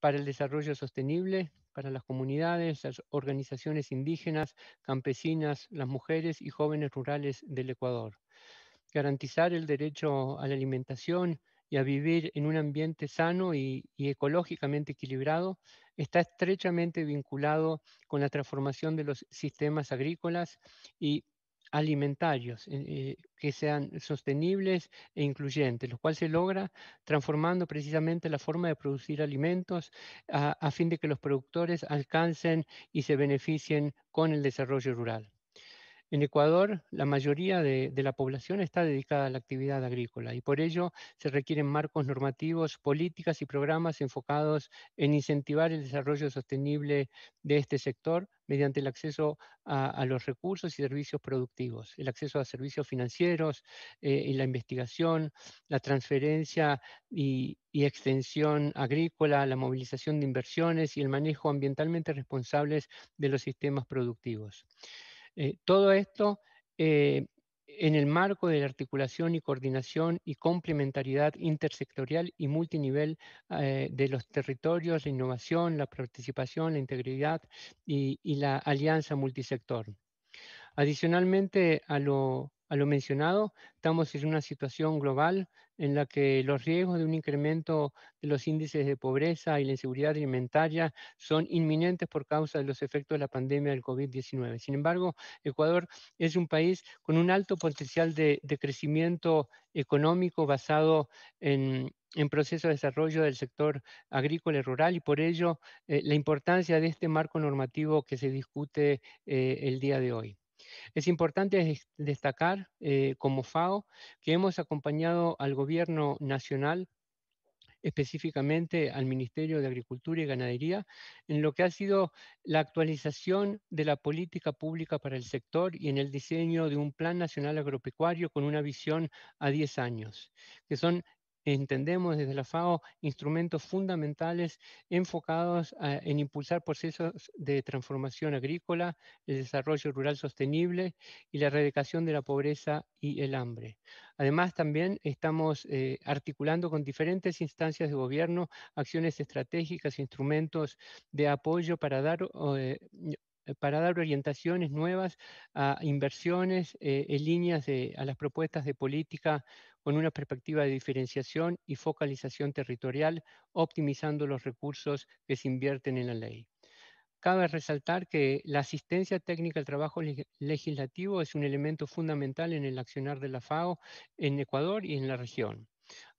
para el desarrollo sostenible, para las comunidades, las organizaciones indígenas, campesinas, las mujeres y jóvenes rurales del Ecuador. Garantizar el derecho a la alimentación y a vivir en un ambiente sano y, y ecológicamente equilibrado está estrechamente vinculado con la transformación de los sistemas agrícolas y alimentarios eh, eh, que sean sostenibles e incluyentes, lo cual se logra transformando precisamente la forma de producir alimentos a fin de que los productores alcancen y se beneficien con el desarrollo rural. En Ecuador, la mayoría de, la población está dedicada a la actividad agrícola y por ello se requieren marcos normativos, políticas y programas enfocados en incentivar el desarrollo sostenible de este sector mediante el acceso a, los recursos y servicios productivos, el acceso a servicios financieros y eh, la investigación, la transferencia y, y extensión agrícola, la movilización de inversiones y el manejo ambientalmente responsables de los sistemas productivos. Eh, todo esto eh, en el marco de la articulación y coordinación y complementariedad intersectorial y multinivel eh, de los territorios, la innovación, la participación, la integridad y la alianza multisector. Adicionalmente a lo, mencionado, estamos en una situación global en la que los riesgos de un incremento de los índices de pobreza y la inseguridad alimentaria son inminentes por causa de los efectos de la pandemia del COVID-19. Sin embargo, Ecuador es un país con un alto potencial de, crecimiento económico basado en, en proceso de desarrollo del sector agrícola y rural y por ello eh, la importancia de este marco normativo que se discute eh, el día de hoy. Es importante destacar eh, como FAO que hemos acompañado al gobierno nacional específicamente al Ministerio de Agricultura y Ganadería, en lo que ha sido la actualización de la política pública para el sector y en el diseño de un Plan Nacional Agropecuario con una visión a 10 años, que son entendemos desde la FAO instrumentos fundamentales enfocados eh, en impulsar procesos de transformación agrícola, el desarrollo rural sostenible y la erradicación de la pobreza y el hambre. Además, también estamos eh, articulando con diferentes instancias de gobierno acciones estratégicas, instrumentos de apoyo para dar eh, eh, para dar orientaciones nuevas a inversiones eh, en líneas a las propuestas de política con una perspectiva de diferenciación y focalización territorial, optimizando los recursos que se invierten en la ley. Cabe resaltar que la asistencia técnica al trabajo legislativo es un elemento fundamental en el accionar de la FAO en Ecuador y en la región.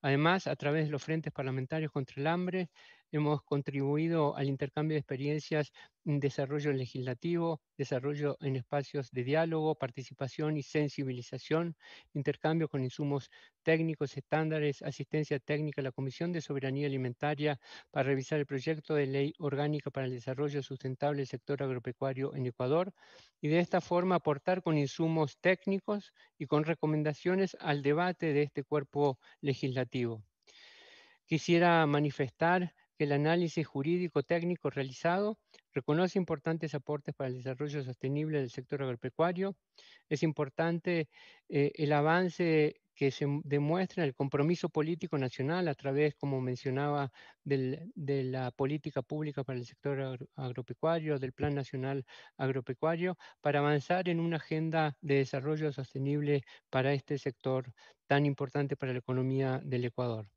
Además, a través de los frentes parlamentarios contra el hambre, hemos contribuido al intercambio de experiencias en mm, desarrollo legislativo, desarrollo en espacios de diálogo, participación y sensibilización, intercambio con insumos técnicos, estándares, asistencia técnica a la Comisión de Soberanía Alimentaria para revisar el proyecto de ley orgánica para el desarrollo sustentable del sector agropecuario en Ecuador y de esta forma aportar con insumos técnicos y con recomendaciones al debate de este cuerpo legislativo. Quisiera manifestar que el análisis jurídico técnico realizado reconoce importantes aportes para el desarrollo sostenible del sector agropecuario. Es importante eh, el avance que se demuestra en el compromiso político nacional a través, como mencionaba, de la política pública para el sector agropecuario, del Plan Nacional Agropecuario, para avanzar en una agenda de desarrollo sostenible para este sector tan importante para la economía del Ecuador.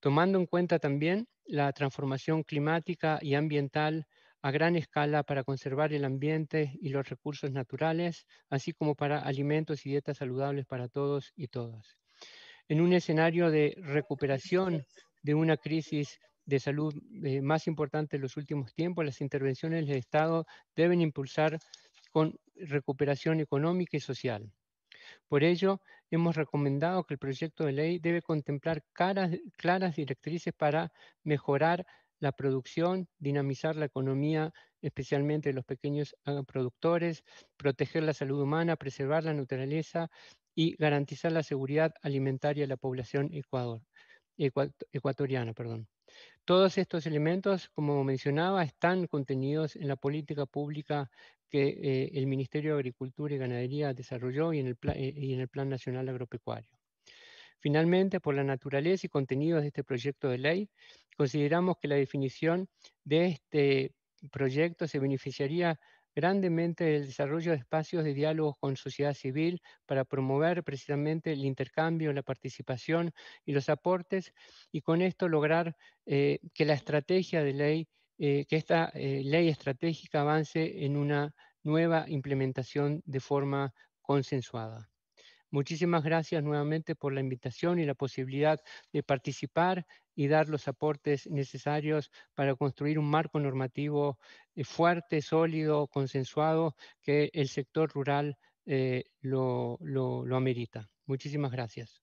Tomando en cuenta también la transformación climática y ambiental a gran escala para conservar el ambiente y los recursos naturales, así como para alimentos y dietas saludables para todos y todas. En un escenario de recuperación de una crisis de salud eh, más importante en los últimos tiempos, las intervenciones del Estado deben impulsar con recuperación económica y social. Por ello, hemos recomendado que el proyecto de ley debe contemplar claras directrices para mejorar la producción, dinamizar la economía, especialmente de los pequeños ah, productores, proteger la salud humana, preservar la naturaleza y garantizar la seguridad alimentaria de la población ecuatoriana. Perdón. Todos estos elementos, como mencionaba, están contenidos en la política pública que eh, el Ministerio de Agricultura y Ganadería desarrolló y en, el eh, y en el Plan Nacional Agropecuario. Finalmente, por la naturaleza y contenidos de este proyecto de ley, consideramos que la definición de este proyecto se beneficiaría grandemente el desarrollo de espacios de diálogo con sociedad civil para promover precisamente el intercambio, la participación y los aportes y con esto lograr eh, que la estrategia de ley, eh, que esta eh, ley estratégica avance en una nueva implementación de forma consensuada. Muchísimas gracias nuevamente por la invitación y la posibilidad de participar y dar los aportes necesarios para construir un marco normativo eh, fuerte, sólido, consensuado, que el sector rural eh, lo, lo, lo amerita. Muchísimas gracias.